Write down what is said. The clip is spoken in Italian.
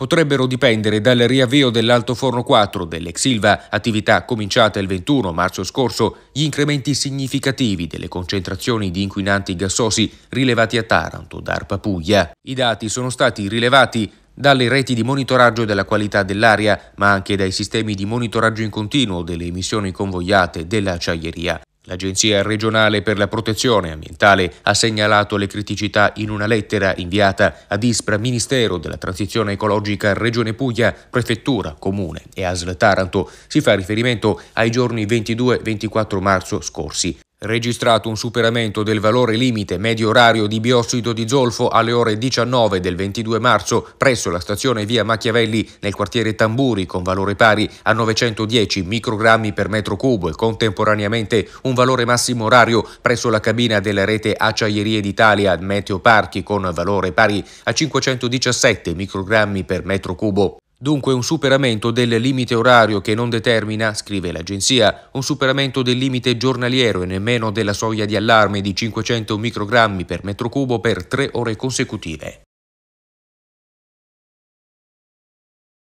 potrebbero dipendere dal riavvio dell'Alto Forno 4 dell'ex Silva, attività cominciata il 21 marzo scorso, gli incrementi significativi delle concentrazioni di inquinanti gassosi rilevati a Taranto da Puglia. I dati sono stati rilevati dalle reti di monitoraggio della qualità dell'aria, ma anche dai sistemi di monitoraggio in continuo delle emissioni convogliate dell'acciaieria. L'Agenzia regionale per la protezione ambientale ha segnalato le criticità in una lettera inviata ad ISPRA, Ministero della Transizione Ecologica, Regione Puglia, Prefettura, Comune e ASL Taranto. Si fa riferimento ai giorni 22-24 marzo scorsi registrato un superamento del valore limite medio orario di biossido di zolfo alle ore 19 del 22 marzo presso la stazione via Machiavelli nel quartiere Tamburi con valore pari a 910 microgrammi per metro cubo e contemporaneamente un valore massimo orario presso la cabina della rete Acciaierie d'Italia Meteo Parchi con valore pari a 517 microgrammi per metro cubo. Dunque un superamento del limite orario che non determina, scrive l'agenzia, un superamento del limite giornaliero e nemmeno della soglia di allarme di 500 microgrammi per metro cubo per tre ore consecutive.